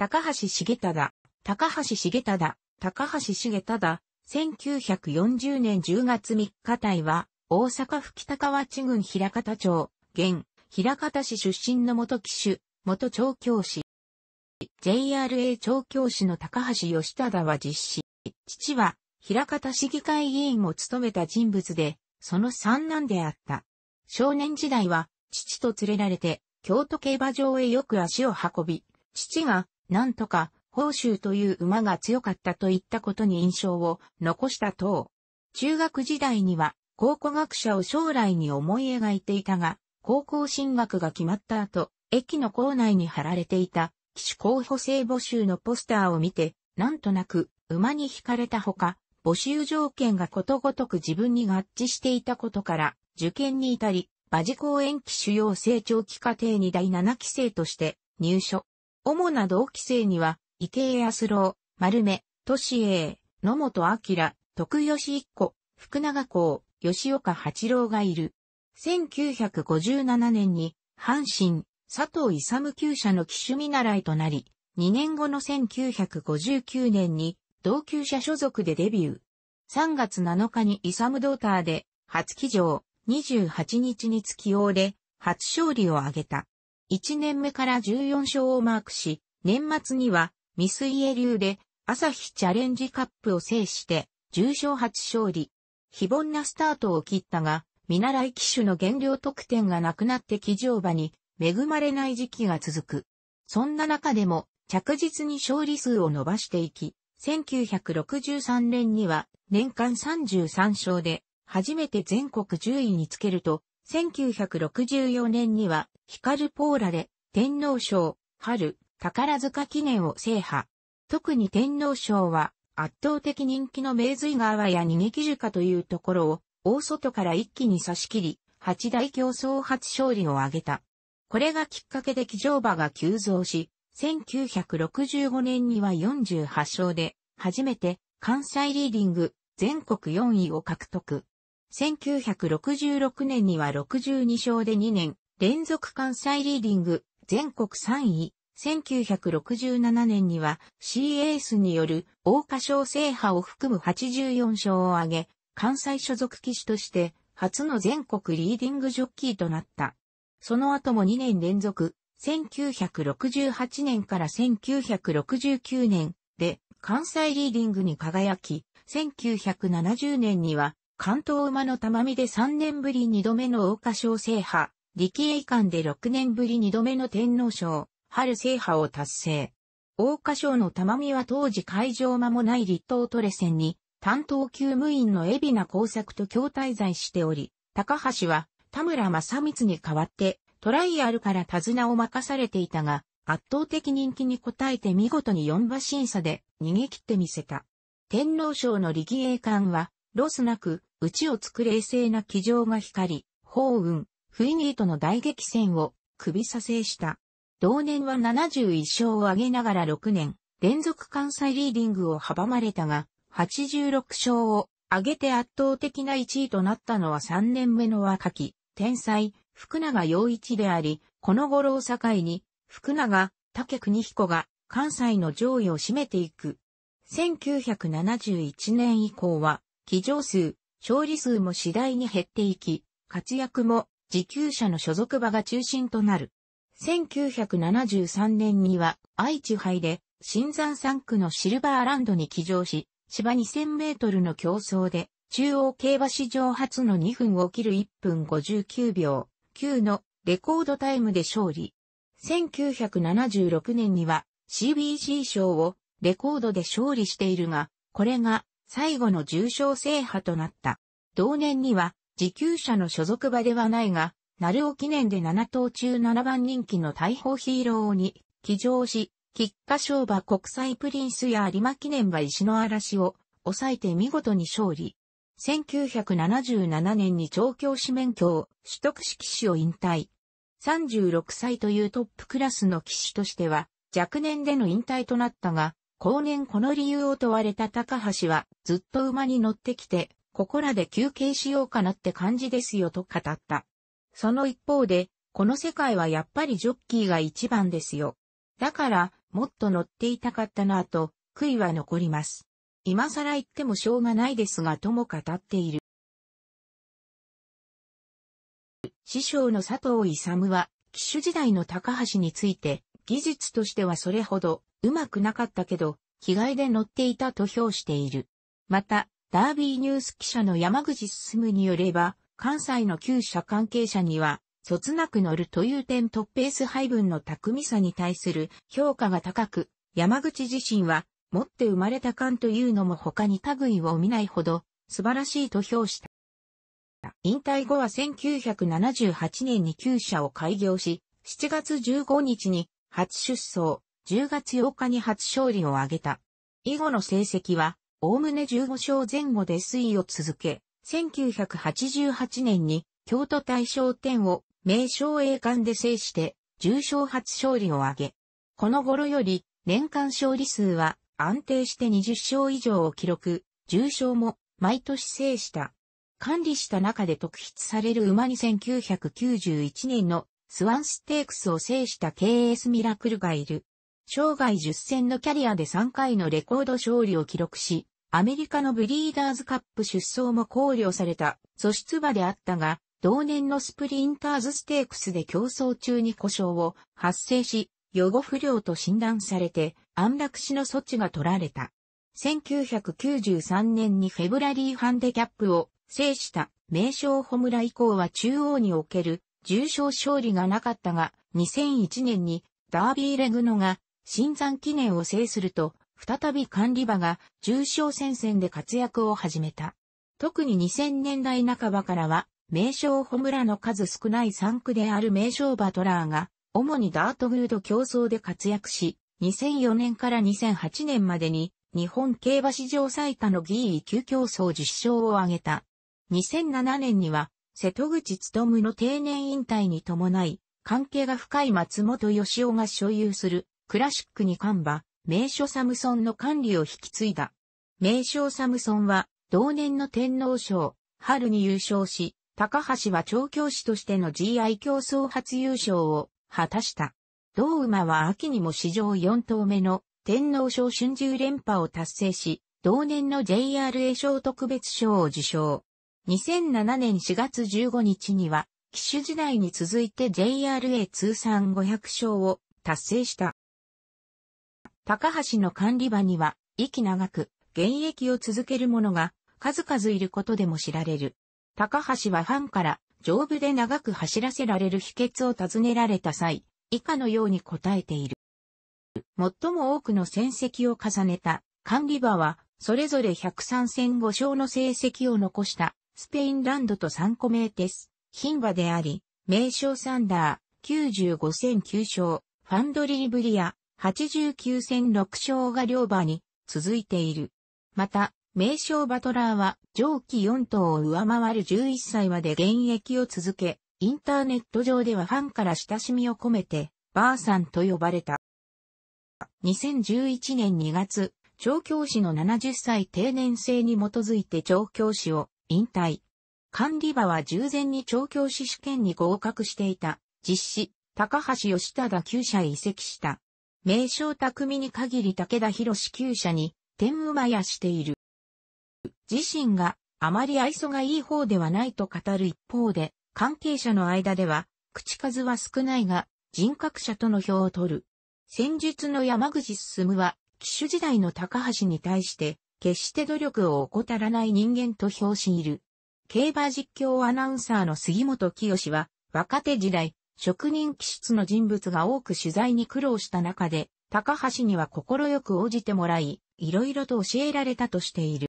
高橋重忠、高橋重忠、高橋重忠、1940年10月3日隊は、大阪府北川地郡平方町、現、平方市出身の元騎手、元調教師。JRA 調教師の高橋義忠は実施。父は、平方市議会議員も務めた人物で、その三男であった。少年時代は、父と連れられて、京都競馬場へよく足を運び、父がなんとか、報酬という馬が強かったといったことに印象を残した等。中学時代には考古学者を将来に思い描いていたが、高校進学が決まった後、駅の構内に貼られていた、騎手候補生募集のポスターを見て、なんとなく馬に惹かれたほか、募集条件がことごとく自分に合致していたことから、受験に至り、馬事公園騎手養成長期課程に第7期生として入所。主な同期生には、池江康郎、丸目、市栄、野本明、徳吉一子、福永公、吉岡八郎がいる。1957年に、阪神、佐藤勇厩社の機種見習いとなり、2年後の1959年に、同級者所属でデビュー。3月7日に勇ドーターで、初騎乗、28日に月用で、初勝利を挙げた。1年目から14勝をマークし、年末には、ミスイエ流で、朝日チャレンジカップを制して、10勝勝利。非凡なスタートを切ったが、見習い機種の減量得点がなくなって騎乗馬に恵まれない時期が続く。そんな中でも着実に勝利数を伸ばしていき、1963年には年間33勝で初めて全国10位につけると1964年には、ヒカルポーラで、天皇賞、春、宝塚記念を制覇。特に天皇賞は、圧倒的人気の名水川や逃げ木かというところを、大外から一気に差し切り、八大競争初勝利を挙げた。これがきっかけで騎乗馬が急増し、1965年には48勝で、初めて関西リーディング全国4位を獲得。1966年には62勝で2年、連続関西リーディング、全国3位。1967年には C a スによる大花賞制覇を含む84勝を挙げ、関西所属騎手として初の全国リーディングジョッキーとなった。その後も2年連続、1968年から1969年で関西リーディングに輝き、1970年には関東馬の玉見で3年ぶり2度目の大花賞制覇、力栄館で6年ぶり2度目の天皇賞、春制覇を達成。大花賞の玉見は当時会場間もない立東トレ戦に、担当厩務員の海老名工作と共滞在しており、高橋は田村正光に代わってトライアルから手綱を任されていたが、圧倒的人気に応えて見事に4馬審査で逃げ切ってみせた。天皇賞の力栄館はロスなく、うちを作く冷静な騎乗が光り、宝運、フィニーとの大激戦を首させした。同年は71勝を挙げながら6年、連続関西リーディングを阻まれたが、86勝を挙げて圧倒的な1位となったのは3年目の若き、天才、福永陽一であり、この頃を境に、福永、竹国彦が関西の上位を占めていく。1971年以降は、騎乗数、勝利数も次第に減っていき、活躍も自給者の所属場が中心となる。1973年には愛知杯で新山3区のシルバーランドに騎乗し、芝2000メートルの競争で中央競馬史上初の2分を切る1分59秒9のレコードタイムで勝利。1976年には CBC 賞をレコードで勝利しているが、これが最後の重賞制覇となった。同年には、自給者の所属場ではないが、鳴尾記念で7頭中7番人気の大砲ヒーローに、騎乗し、菊花賞馬国際プリンスや有馬記念馬石の嵐を抑えて見事に勝利。1977年に調教師免許を取得し騎士を引退。36歳というトップクラスの騎士としては若年での引退となったが、後年この理由を問われた高橋は、ずっと馬に乗ってきて、ここらで休憩しようかなって感じですよと語った。その一方で、この世界はやっぱりジョッキーが一番ですよ。だから、もっと乗っていたかったなぁと、悔いは残ります。今更言ってもしょうがないですがとも語っている。師匠の佐藤勇は、騎手時代の高橋について、技術としてはそれほどうまくなかったけど、着替えで乗っていたと評している。また、ダービーニュース記者の山口進によれば、関西の旧社関係者には、卒なく乗るという点とペース配分の巧みさに対する評価が高く、山口自身は、持って生まれた感というのも他に類を見ないほど、素晴らしいと評した。引退後は1978年に旧社を開業し、7月15日に初出走、10月8日に初勝利を挙げた。以後の成績は、おおむね15勝前後で推移を続け、1988年に京都大賞典を名称栄冠で制して重賞初勝利を挙げ、この頃より年間勝利数は安定して20勝以上を記録、重賞も毎年制した。管理した中で特筆される馬に1991年のスワンステークスを制した KS ミラクルがいる。生涯10戦のキャリアで3回のレコード勝利を記録し、アメリカのブリーダーズカップ出走も考慮された素質馬であったが、同年のスプリンターズステークスで競争中に故障を発生し、予後不良と診断されて安楽死の措置が取られた。1993年にフェブラリーハンデキャップを制した名称ホムラ以降は中央における重賞勝利がなかったが、2001年にダービーレグノが新山記念を制すると、再び管理場が重症戦線で活躍を始めた。特に2000年代半ばからは、名称ホムラの数少ない3区である名称バトラーが、主にダートグード競争で活躍し、2004年から2008年までに、日本競馬史上最多の議位級競争実証を挙げた。2007年には、瀬戸口務の定年引退に伴い、関係が深い松本義夫が所有するクラシックに看馬、名所サムソンの管理を引き継いだ。名所サムソンは、同年の天皇賞、春に優勝し、高橋は調教師としての GI 競争初優勝を果たした。同馬は秋にも史上4頭目の天皇賞春秋連覇を達成し、同年の JRA 賞特別賞を受賞。2007年4月15日には、騎手時代に続いて JRA 通算500勝を達成した。高橋の管理場には、息長く、現役を続ける者が、数々いることでも知られる。高橋はファンから、丈夫で長く走らせられる秘訣を尋ねられた際、以下のように答えている。最も多くの戦績を重ねた管理馬は、それぞれ103戦5勝の成績を残したスペインランドと3個名です。牝馬であり、名称サンダー、95戦9勝、ファンドリーブリア、89戦6勝が両馬に続いている。また、名称バトラーは上記4頭を上回る11歳まで現役を続け、インターネット上ではファンから親しみを込めて、ばあさんと呼ばれた。2011年2月、調教師の70歳定年制に基づいて調教師を引退。管理場は従前に調教師試験に合格していた、実施、高橋義忠旧社へ移籍した。名称巧みに限り武田博士旧社に、天馬やしている。自身が、あまり愛想がいい方ではないと語る一方で、関係者の間では、口数は少ないが、人格者との票を取る。戦術の山口進は、騎手時代の高橋に対して、決して努力を怠らない人間と評しいる。競馬実況アナウンサーの杉本清は、若手時代、職人気質の人物が多く取材に苦労した中で、高橋には快く応じてもらい、いろいろと教えられたとしている。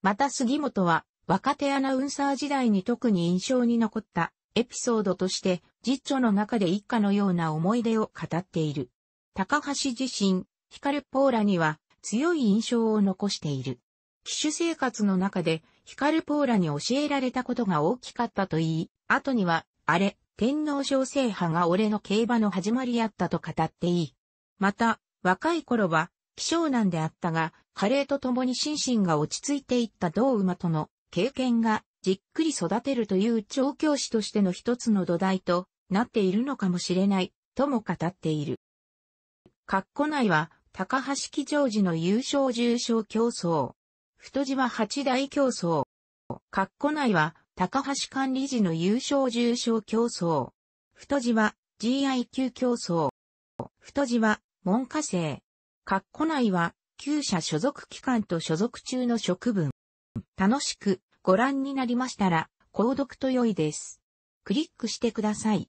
また杉本は、若手アナウンサー時代に特に印象に残ったエピソードとして、実著の中で一家のような思い出を語っている。高橋自身、光ポーラには強い印象を残している。騎手生活の中で、光ポーラに教えられたことが大きかったと言い、後には、あれ、天皇賞制派が俺の競馬の始まりやったと語っていい。また、若い頃は、希少難であったが、加齢とともに心身が落ち着いていった同馬との経験が、じっくり育てるという調教師としての一つの土台となっているのかもしれない、とも語っている。括弧内は、高橋騎乗時の優勝重賞競争。太字は八大競争。括弧内は、高橋管理時の優勝重賞競争。太字は GIQ 競争。太字は文科生。括弧内は旧社所属機関と所属中の職分。楽しくご覧になりましたら、購読と良いです。クリックしてください。